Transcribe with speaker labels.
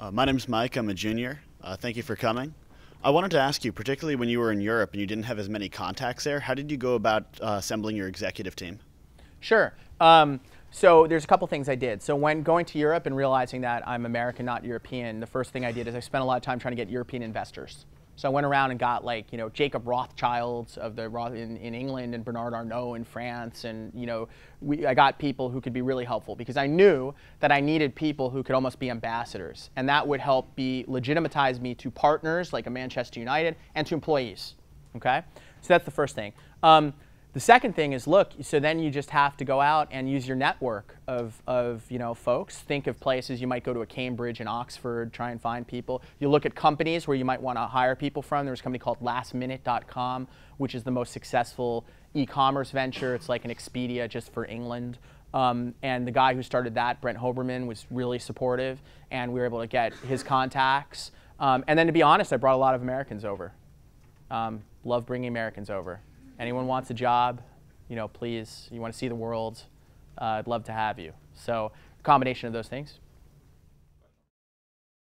Speaker 1: Uh, my name's Mike. I'm a junior. Uh, thank you for coming. I wanted to ask you, particularly when you were in Europe and you didn't have as many contacts there, how did you go about uh, assembling your executive team?
Speaker 2: Sure. Um, so there's a couple things I did. So when going to Europe and realizing that I'm American, not European, the first thing I did is I spent a lot of time trying to get European investors. So I went around and got like, you know, Jacob Rothschilds of the Roth in, in England and Bernard Arnault in France. And, you know, we, I got people who could be really helpful because I knew that I needed people who could almost be ambassadors. And that would help be legitimize me to partners like a Manchester United and to employees. Okay. So that's the first thing. Um, the second thing is look, so then you just have to go out and use your network of, of you know, folks. Think of places you might go to a Cambridge and Oxford, try and find people. You look at companies where you might want to hire people from. There's a company called lastminute.com, which is the most successful e-commerce venture. It's like an Expedia just for England. Um, and the guy who started that, Brent Hoberman, was really supportive, and we were able to get his contacts. Um, and then to be honest, I brought a lot of Americans over. Um, love bringing Americans over anyone wants a job, you know, please, you want to see the world, uh, I'd love to have you. So combination of those things.